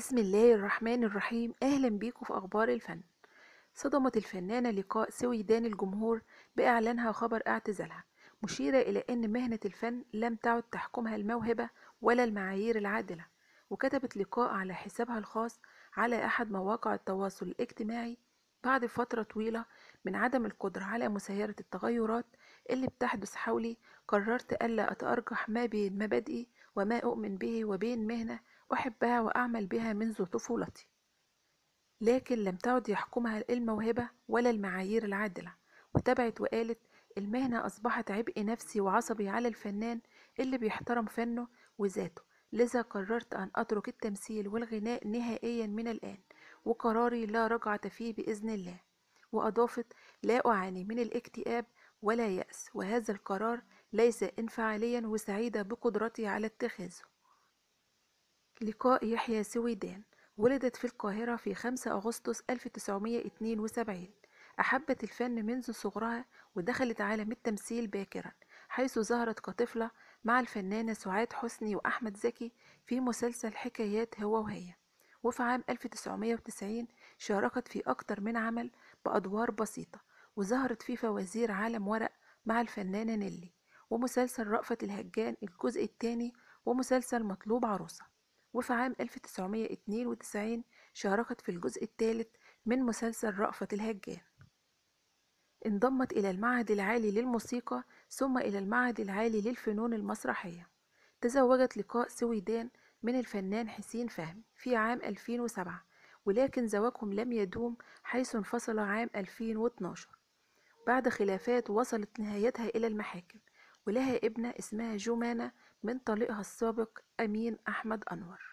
بسم الله الرحمن الرحيم أهلا بيكم في أخبار الفن صدمت الفنانة لقاء سويدان الجمهور بإعلانها خبر اعتزالها مشيرة إلى أن مهنة الفن لم تعد تحكمها الموهبة ولا المعايير العادلة وكتبت لقاء على حسابها الخاص على أحد مواقع التواصل الاجتماعي بعد فترة طويلة من عدم القدرة على مسايرة التغيرات اللي بتحدث حولي قررت ألا أتأرجح ما بين مبادئي وما أؤمن به وبين مهنة أحبها وأعمل بها منذ طفولتي لكن لم تعد يحكمها الموهبة ولا المعايير العادلة وتبعت وقالت المهنة أصبحت عبء نفسي وعصبي على الفنان اللي بيحترم فنه وذاته لذا قررت أن أترك التمثيل والغناء نهائيا من الآن وقراري لا رجعة فيه بإذن الله وأضافت لا أعاني من الاكتئاب ولا يأس وهذا القرار ليس انفعاليا وسعيدة بقدرتي على اتخاذه لقاء يحيى سويدان ولدت في القاهرة في 5 أغسطس 1972 أحبت الفن منذ صغرها ودخلت عالم التمثيل باكرا حيث ظهرت كطفلة مع الفنانة سعاد حسني وأحمد زكي في مسلسل حكايات هو وهي وفي عام 1990 شاركت في أكتر من عمل بأدوار بسيطة وظهرت في فوازير عالم ورق مع الفنانة نيلي ومسلسل رأفت الهجان الجزء الثاني ومسلسل مطلوب عروسه وفي عام 1992 شاركت في الجزء الثالث من مسلسل رأفت الهجان انضمت إلى المعهد العالي للموسيقى ثم إلى المعهد العالي للفنون المسرحية تزوجت لقاء سويدان من الفنان حسين فهمي في عام 2007 ولكن زواجهم لم يدوم حيث انفصل عام 2012 بعد خلافات وصلت نهايتها إلى المحاكم ولها ابنة اسمها جومانة من طليقها السابق أمين أحمد أنور